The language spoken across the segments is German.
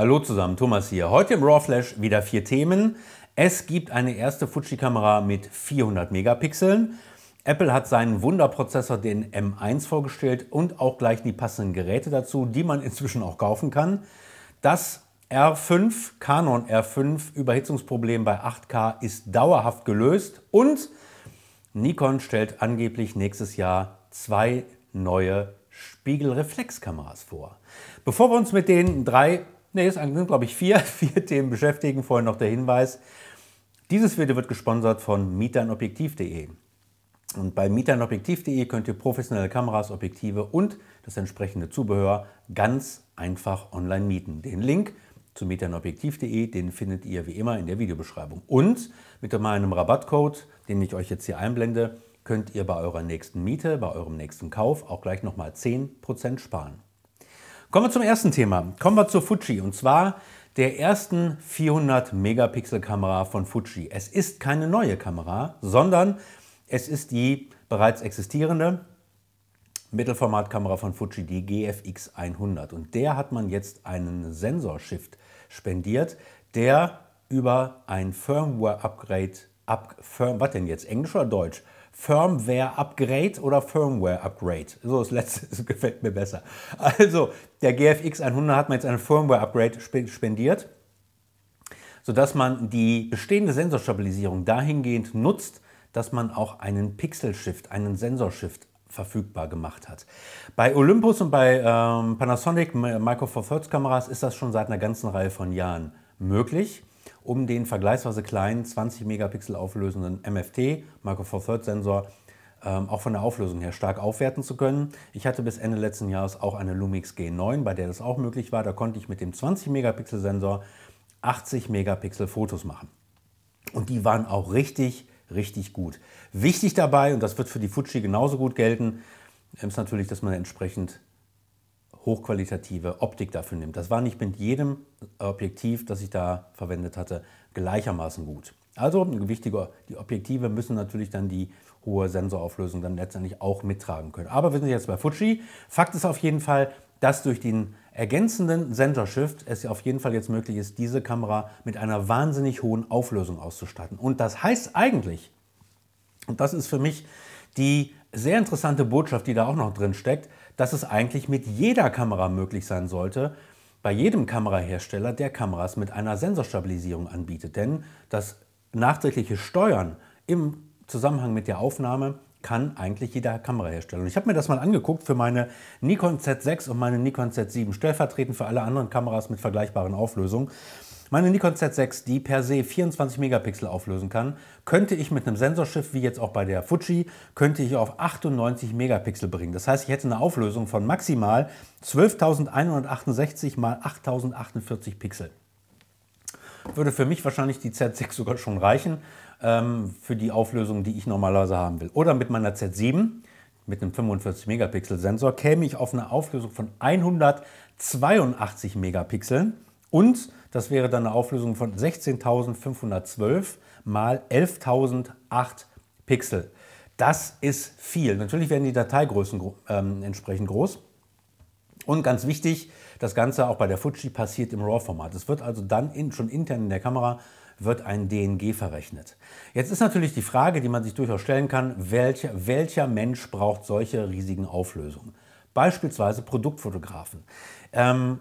Hallo zusammen, Thomas hier. Heute im Raw Flash wieder vier Themen. Es gibt eine erste Fuji-Kamera mit 400 Megapixeln. Apple hat seinen Wunderprozessor, den M1, vorgestellt und auch gleich die passenden Geräte dazu, die man inzwischen auch kaufen kann. Das R5, Canon R5, Überhitzungsproblem bei 8K ist dauerhaft gelöst und Nikon stellt angeblich nächstes Jahr zwei neue Spiegelreflexkameras vor. Bevor wir uns mit den drei Ne, es sind, glaube ich, vier, vier Themen beschäftigen. Vorhin noch der Hinweis. Dieses Video wird gesponsert von mieternobjektiv.de. Und bei mieternobjektiv.de könnt ihr professionelle Kameras, Objektive und das entsprechende Zubehör ganz einfach online mieten. Den Link zu mieternobjektiv.de, den findet ihr wie immer in der Videobeschreibung. Und mit meinem Rabattcode, den ich euch jetzt hier einblende, könnt ihr bei eurer nächsten Miete, bei eurem nächsten Kauf auch gleich nochmal 10% sparen. Kommen wir zum ersten Thema. Kommen wir zur Fuji und zwar der ersten 400 Megapixel Kamera von Fuji. Es ist keine neue Kamera, sondern es ist die bereits existierende Mittelformatkamera von Fuji, die GFX 100. Und der hat man jetzt einen Sensorshift spendiert, der über ein Firmware-Upgrade, up, firm, was denn jetzt, Englisch oder Deutsch? Firmware-Upgrade oder Firmware-Upgrade. So, das letzte das gefällt mir besser. Also, der GFX 100 hat man jetzt ein Firmware-Upgrade spendiert, sodass man die bestehende Sensorstabilisierung dahingehend nutzt, dass man auch einen Pixel-Shift, einen Sensorshift verfügbar gemacht hat. Bei Olympus und bei ähm, Panasonic Micro Four Thirds Kameras ist das schon seit einer ganzen Reihe von Jahren möglich um den vergleichsweise kleinen 20 Megapixel auflösenden MFT, Marco IV Third Sensor, ähm, auch von der Auflösung her stark aufwerten zu können. Ich hatte bis Ende letzten Jahres auch eine Lumix G9, bei der das auch möglich war. Da konnte ich mit dem 20 Megapixel Sensor 80 Megapixel Fotos machen. Und die waren auch richtig, richtig gut. Wichtig dabei, und das wird für die Fuji genauso gut gelten, ist natürlich, dass man entsprechend hochqualitative Optik dafür nimmt. Das war nicht mit jedem Objektiv, das ich da verwendet hatte, gleichermaßen gut. Also wichtiger, die Objektive müssen natürlich dann die hohe Sensorauflösung dann letztendlich auch mittragen können. Aber wir sind jetzt bei Fuji. Fakt ist auf jeden Fall, dass durch den ergänzenden Sensor Shift es auf jeden Fall jetzt möglich ist, diese Kamera mit einer wahnsinnig hohen Auflösung auszustatten. Und das heißt eigentlich, und das ist für mich die sehr interessante Botschaft, die da auch noch drin steckt, dass es eigentlich mit jeder Kamera möglich sein sollte, bei jedem Kamerahersteller, der Kameras mit einer Sensorstabilisierung anbietet. Denn das nachträgliche Steuern im Zusammenhang mit der Aufnahme kann eigentlich jeder Kamerahersteller. Und ich habe mir das mal angeguckt für meine Nikon Z6 und meine Nikon Z7, stellvertretend für alle anderen Kameras mit vergleichbaren Auflösungen meine Nikon Z6, die per se 24 Megapixel auflösen kann, könnte ich mit einem Sensorschiff, wie jetzt auch bei der Fuji, könnte ich auf 98 Megapixel bringen. Das heißt, ich hätte eine Auflösung von maximal 12.168 mal 8.048 Pixel. Würde für mich wahrscheinlich die Z6 sogar schon reichen ähm, für die Auflösung, die ich normalerweise haben will. Oder mit meiner Z7 mit einem 45-Megapixel-Sensor käme ich auf eine Auflösung von 182 Megapixeln und das wäre dann eine Auflösung von 16.512 mal 11.008 Pixel. Das ist viel. Natürlich werden die Dateigrößen ähm, entsprechend groß. Und ganz wichtig, das Ganze auch bei der Fuji passiert im RAW-Format. Es wird also dann in, schon intern in der Kamera wird ein DNG verrechnet. Jetzt ist natürlich die Frage, die man sich durchaus stellen kann, welcher, welcher Mensch braucht solche riesigen Auflösungen? Beispielsweise Produktfotografen. Ähm,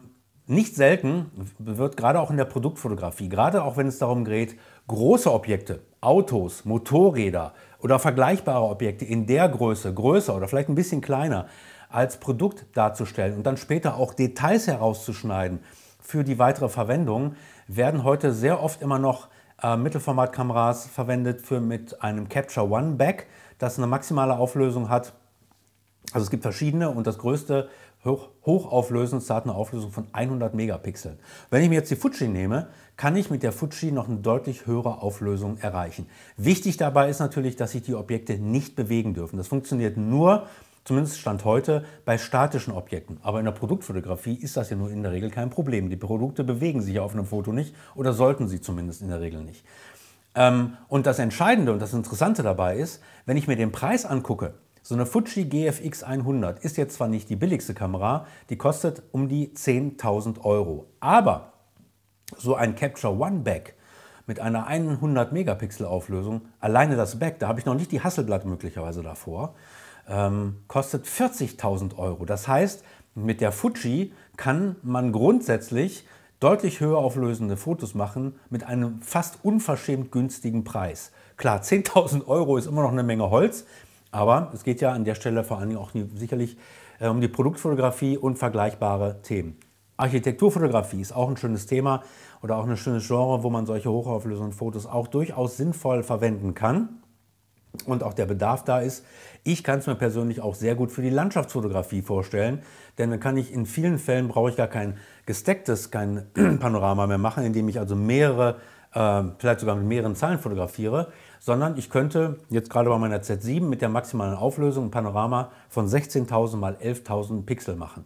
nicht selten wird gerade auch in der Produktfotografie, gerade auch wenn es darum geht, große Objekte, Autos, Motorräder oder vergleichbare Objekte in der Größe, größer oder vielleicht ein bisschen kleiner, als Produkt darzustellen und dann später auch Details herauszuschneiden für die weitere Verwendung, werden heute sehr oft immer noch äh, Mittelformatkameras verwendet für mit einem Capture One Back, das eine maximale Auflösung hat. Also es gibt verschiedene und das größte hoch, hochauflösend, es hat eine Auflösung von 100 Megapixeln. Wenn ich mir jetzt die Fuji nehme, kann ich mit der Fuji noch eine deutlich höhere Auflösung erreichen. Wichtig dabei ist natürlich, dass sich die Objekte nicht bewegen dürfen. Das funktioniert nur, zumindest Stand heute, bei statischen Objekten. Aber in der Produktfotografie ist das ja nur in der Regel kein Problem. Die Produkte bewegen sich ja auf einem Foto nicht oder sollten sie zumindest in der Regel nicht. Ähm, und das Entscheidende und das Interessante dabei ist, wenn ich mir den Preis angucke, so eine Fuji GFX 100 ist jetzt zwar nicht die billigste Kamera, die kostet um die 10.000 Euro, aber so ein Capture One Back mit einer 100 Megapixel Auflösung, alleine das Back, da habe ich noch nicht die Hasselblatt möglicherweise davor, ähm, kostet 40.000 Euro. Das heißt, mit der Fuji kann man grundsätzlich deutlich höher auflösende Fotos machen mit einem fast unverschämt günstigen Preis. Klar, 10.000 Euro ist immer noch eine Menge Holz, aber es geht ja an der Stelle vor allen Dingen auch sicherlich äh, um die Produktfotografie und vergleichbare Themen. Architekturfotografie ist auch ein schönes Thema oder auch ein schönes Genre, wo man solche hochauflösenden Fotos auch durchaus sinnvoll verwenden kann und auch der Bedarf da ist. Ich kann es mir persönlich auch sehr gut für die Landschaftsfotografie vorstellen, denn dann kann ich in vielen Fällen brauche ich gar kein gestecktes, kein Panorama mehr machen, indem ich also mehrere äh, vielleicht sogar mit mehreren Zeilen fotografiere, sondern ich könnte jetzt gerade bei meiner Z7 mit der maximalen Auflösung ein Panorama von 16.000 mal 11.000 Pixel machen.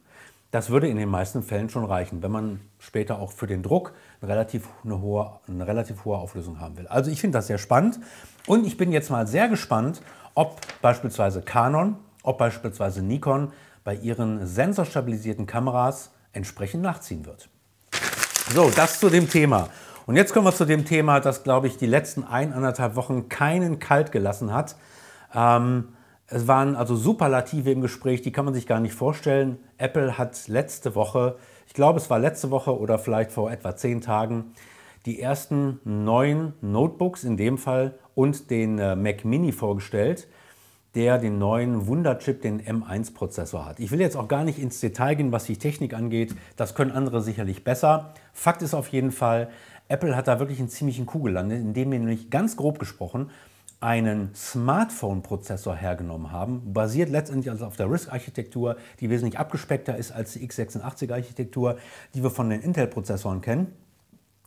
Das würde in den meisten Fällen schon reichen, wenn man später auch für den Druck eine relativ, eine hohe, eine relativ hohe Auflösung haben will. Also ich finde das sehr spannend und ich bin jetzt mal sehr gespannt, ob beispielsweise Canon, ob beispielsweise Nikon bei ihren sensorstabilisierten Kameras entsprechend nachziehen wird. So, das zu dem Thema. Und jetzt kommen wir zu dem Thema, das, glaube ich, die letzten ein, anderthalb Wochen keinen kalt gelassen hat. Ähm, es waren also Superlative im Gespräch, die kann man sich gar nicht vorstellen. Apple hat letzte Woche, ich glaube, es war letzte Woche oder vielleicht vor etwa zehn Tagen, die ersten neuen Notebooks in dem Fall und den äh, Mac Mini vorgestellt, der den neuen Wunderchip, den M1-Prozessor hat. Ich will jetzt auch gar nicht ins Detail gehen, was die Technik angeht. Das können andere sicherlich besser. Fakt ist auf jeden Fall, Apple hat da wirklich einen ziemlichen Kuh gelandet, indem wir nämlich ganz grob gesprochen einen Smartphone-Prozessor hergenommen haben, basiert letztendlich also auf der RISC-Architektur, die wesentlich abgespeckter ist als die x86-Architektur, die wir von den Intel-Prozessoren kennen,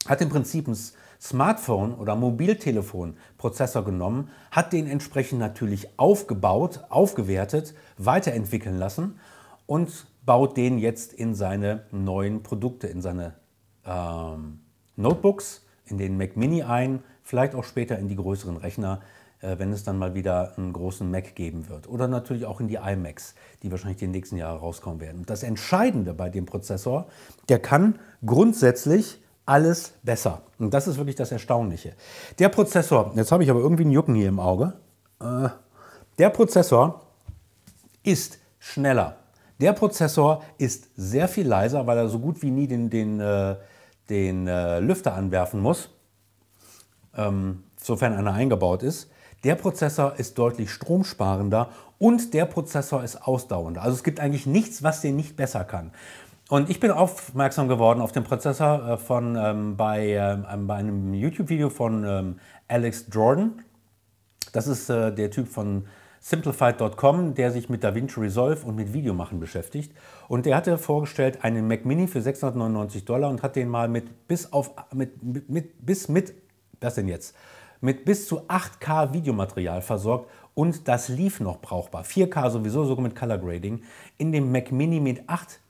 hat im Prinzip ein Smartphone oder Mobiltelefon-Prozessor genommen, hat den entsprechend natürlich aufgebaut, aufgewertet, weiterentwickeln lassen und baut den jetzt in seine neuen Produkte, in seine ähm, Notebooks, in den Mac Mini ein, vielleicht auch später in die größeren Rechner, äh, wenn es dann mal wieder einen großen Mac geben wird. Oder natürlich auch in die iMacs, die wahrscheinlich die nächsten Jahre rauskommen werden. das Entscheidende bei dem Prozessor, der kann grundsätzlich alles besser. Und das ist wirklich das Erstaunliche. Der Prozessor, jetzt habe ich aber irgendwie einen Jucken hier im Auge. Äh, der Prozessor ist schneller. Der Prozessor ist sehr viel leiser, weil er so gut wie nie den, den äh, den äh, Lüfter anwerfen muss, ähm, sofern einer eingebaut ist. Der Prozessor ist deutlich stromsparender und der Prozessor ist ausdauernder. Also es gibt eigentlich nichts, was den nicht besser kann. Und ich bin aufmerksam geworden auf den Prozessor äh, von, ähm, bei, ähm, ähm, bei einem YouTube-Video von ähm, Alex Jordan. Das ist äh, der Typ von Simplified.com, der sich mit DaVinci Resolve und mit Videomachen beschäftigt. Und der hatte vorgestellt einen Mac Mini für 699 Dollar und hat den mal mit bis auf, mit, mit, mit bis mit, was denn jetzt? mit bis zu 8K Videomaterial versorgt und das lief noch brauchbar. 4K sowieso, sogar mit Color Grading. In dem Mac Mini mit 8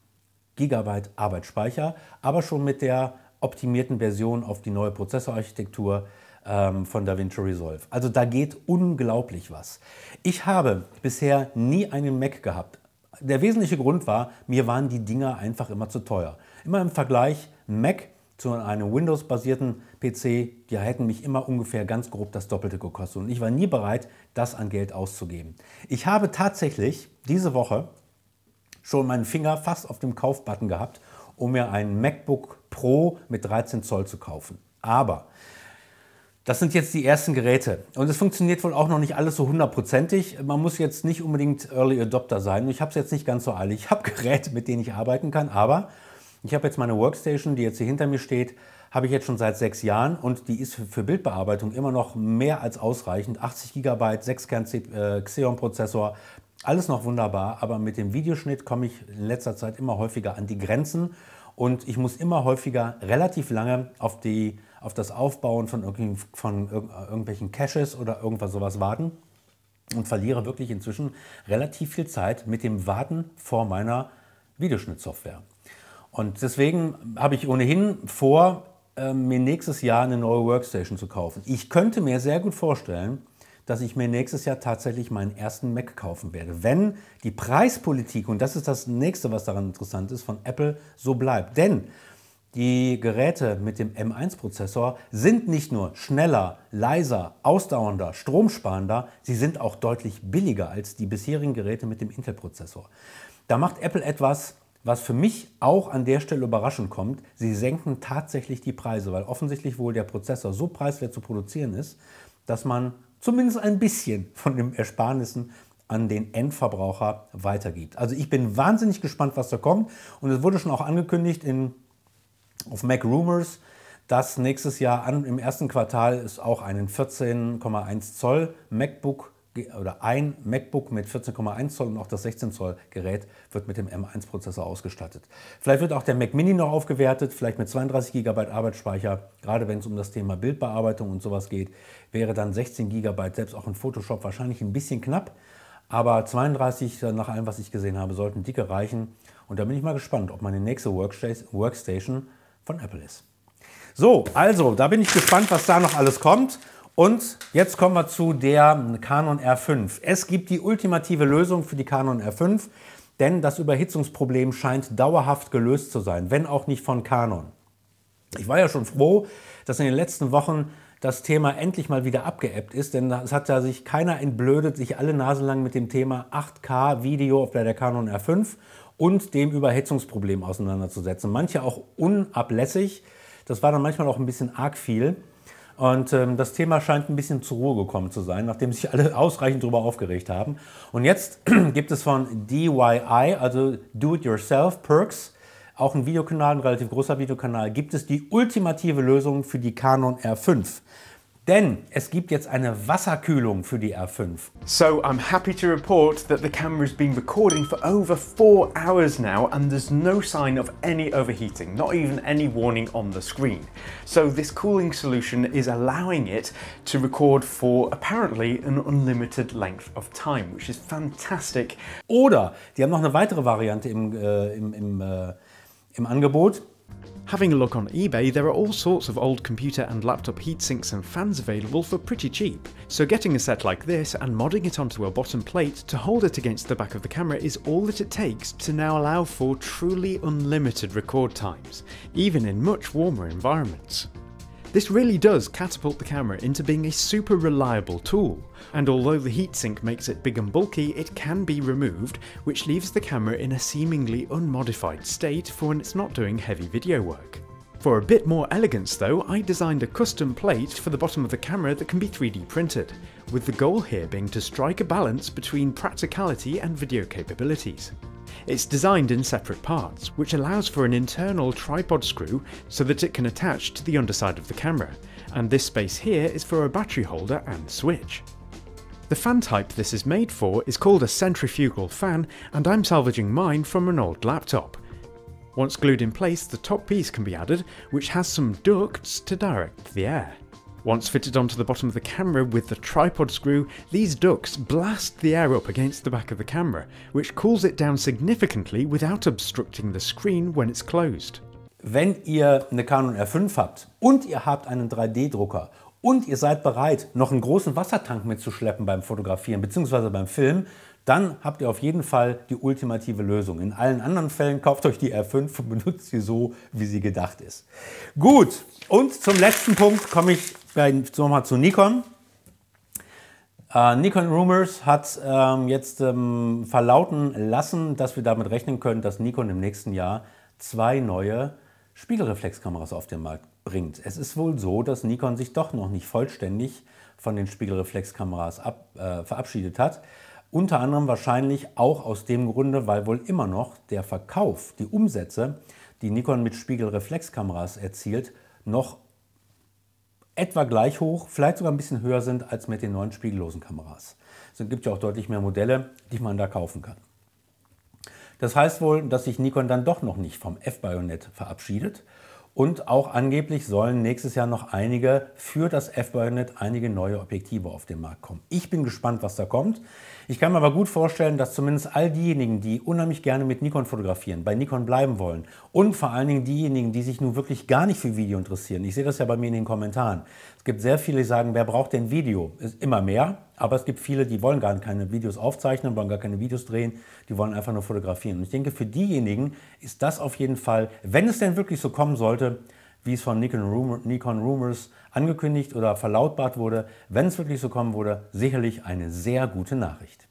GB Arbeitsspeicher, aber schon mit der optimierten Version auf die neue Prozessorarchitektur ähm, von DaVinci Resolve. Also da geht unglaublich was. Ich habe bisher nie einen Mac gehabt. Der wesentliche Grund war, mir waren die Dinger einfach immer zu teuer. Immer im Vergleich Mac zu einem Windows-basierten PC, die hätten mich immer ungefähr ganz grob das Doppelte gekostet. Und ich war nie bereit, das an Geld auszugeben. Ich habe tatsächlich diese Woche schon meinen Finger fast auf dem Kaufbutton gehabt, um mir einen MacBook Pro mit 13 Zoll zu kaufen. Aber das sind jetzt die ersten Geräte. Und es funktioniert wohl auch noch nicht alles so hundertprozentig. Man muss jetzt nicht unbedingt Early Adopter sein. ich habe es jetzt nicht ganz so eilig. Ich habe Geräte, mit denen ich arbeiten kann, aber ich habe jetzt meine Workstation, die jetzt hier hinter mir steht, habe ich jetzt schon seit sechs Jahren und die ist für Bildbearbeitung immer noch mehr als ausreichend. 80 GB, 6-Kern-Xeon-Prozessor, äh, alles noch wunderbar, aber mit dem Videoschnitt komme ich in letzter Zeit immer häufiger an die Grenzen und ich muss immer häufiger relativ lange auf die auf das Aufbauen von, irgendwelchen, von irgendwelchen Caches oder irgendwas sowas warten und verliere wirklich inzwischen relativ viel Zeit mit dem Warten vor meiner Videoschnittsoftware. Und deswegen habe ich ohnehin vor, ähm, mir nächstes Jahr eine neue Workstation zu kaufen. Ich könnte mir sehr gut vorstellen, dass ich mir nächstes Jahr tatsächlich meinen ersten Mac kaufen werde. Wenn die Preispolitik, und das ist das nächste, was daran interessant ist, von Apple so bleibt. Denn die Geräte mit dem M1-Prozessor sind nicht nur schneller, leiser, ausdauernder, stromsparender, sie sind auch deutlich billiger als die bisherigen Geräte mit dem Intel-Prozessor. Da macht Apple etwas, was für mich auch an der Stelle überraschend kommt. Sie senken tatsächlich die Preise, weil offensichtlich wohl der Prozessor so preiswert zu produzieren ist, dass man zumindest ein bisschen von den Ersparnissen an den Endverbraucher weitergibt. Also ich bin wahnsinnig gespannt, was da kommt. Und es wurde schon auch angekündigt, in auf Mac Rumors, dass nächstes Jahr an, im ersten Quartal es auch einen 14,1 Zoll MacBook oder ein MacBook mit 14,1 Zoll und auch das 16 Zoll Gerät wird mit dem M1-Prozessor ausgestattet. Vielleicht wird auch der Mac Mini noch aufgewertet, vielleicht mit 32 GB Arbeitsspeicher. Gerade wenn es um das Thema Bildbearbeitung und sowas geht, wäre dann 16 GB selbst auch in Photoshop wahrscheinlich ein bisschen knapp. Aber 32, äh, nach allem, was ich gesehen habe, sollten dicke reichen. Und da bin ich mal gespannt, ob meine nächste Workstation von Apple ist. So, also, da bin ich gespannt, was da noch alles kommt. Und jetzt kommen wir zu der Canon R5. Es gibt die ultimative Lösung für die Canon R5, denn das Überhitzungsproblem scheint dauerhaft gelöst zu sein, wenn auch nicht von Canon. Ich war ja schon froh, dass in den letzten Wochen das Thema endlich mal wieder abgeebbt ist, denn es hat ja sich keiner entblödet, sich alle Nasen lang mit dem Thema 8K Video auf der Canon R5 und dem Überhitzungsproblem auseinanderzusetzen. Manche auch unablässig. Das war dann manchmal auch ein bisschen arg viel. Und ähm, das Thema scheint ein bisschen zur Ruhe gekommen zu sein, nachdem sich alle ausreichend darüber aufgeregt haben. Und jetzt gibt es von DYI, also Do It Yourself Perks, auch ein Videokanal, ein relativ großer Videokanal, gibt es die ultimative Lösung für die Canon R5 denn es gibt jetzt eine Wasserkühlung für die R5. So I'm happy to report that the camera's been recording for over four hours now and there's no sign of any overheating, not even any warning on the screen. So this cooling solution is allowing it to record for apparently an unlimited length of time, which is fantastic. Oder, die haben noch eine weitere Variante im, äh, im, im, äh, im Angebot. Having a look on eBay, there are all sorts of old computer and laptop heatsinks and fans available for pretty cheap, so getting a set like this and modding it onto a bottom plate to hold it against the back of the camera is all that it takes to now allow for truly unlimited record times, even in much warmer environments. This really does catapult the camera into being a super reliable tool, and although the heatsink makes it big and bulky, it can be removed, which leaves the camera in a seemingly unmodified state for when it's not doing heavy video work. For a bit more elegance though, I designed a custom plate for the bottom of the camera that can be 3D printed, with the goal here being to strike a balance between practicality and video capabilities. It's designed in separate parts, which allows for an internal tripod screw so that it can attach to the underside of the camera, and this space here is for a battery holder and switch. The fan type this is made for is called a centrifugal fan, and I'm salvaging mine from an old laptop. Once glued in place, the top piece can be added, which has some ducts to direct the air. Once fitted onto the bottom of the camera with the tripod screw, these ducts blast the air up against the back of the camera, which cools it down significantly without obstructing the screen when it's closed. Wenn ihr eine Canon R5 habt und ihr habt einen 3D-Drucker und ihr seid bereit, noch einen großen Wassertank mitzuschleppen beim Fotografieren bzw. beim Filmen, dann habt ihr auf jeden Fall die ultimative Lösung. In allen anderen Fällen kauft euch die R5 und benutzt sie so, wie sie gedacht ist. Gut, und zum letzten Punkt komme ich nochmal zu Nikon. Äh, Nikon Rumors hat ähm, jetzt ähm, verlauten lassen, dass wir damit rechnen können, dass Nikon im nächsten Jahr zwei neue Spiegelreflexkameras auf den Markt bringt. Es ist wohl so, dass Nikon sich doch noch nicht vollständig von den Spiegelreflexkameras ab, äh, verabschiedet hat. Unter anderem wahrscheinlich auch aus dem Grunde, weil wohl immer noch der Verkauf, die Umsätze, die Nikon mit Spiegelreflexkameras erzielt, noch etwa gleich hoch, vielleicht sogar ein bisschen höher sind als mit den neuen spiegellosen Kameras. Es gibt ja auch deutlich mehr Modelle, die man da kaufen kann. Das heißt wohl, dass sich Nikon dann doch noch nicht vom F-Bajonett verabschiedet und auch angeblich sollen nächstes Jahr noch einige für das F-Bayonet einige neue Objektive auf den Markt kommen. Ich bin gespannt, was da kommt. Ich kann mir aber gut vorstellen, dass zumindest all diejenigen, die unheimlich gerne mit Nikon fotografieren, bei Nikon bleiben wollen und vor allen Dingen diejenigen, die sich nun wirklich gar nicht für Video interessieren. Ich sehe das ja bei mir in den Kommentaren. Es gibt sehr viele, die sagen, wer braucht denn Video? Ist immer mehr. Aber es gibt viele, die wollen gar keine Videos aufzeichnen, wollen gar keine Videos drehen, die wollen einfach nur fotografieren. Und ich denke, für diejenigen ist das auf jeden Fall, wenn es denn wirklich so kommen sollte, wie es von Nikon, Rumor, Nikon Rumors angekündigt oder verlautbart wurde, wenn es wirklich so kommen würde, sicherlich eine sehr gute Nachricht.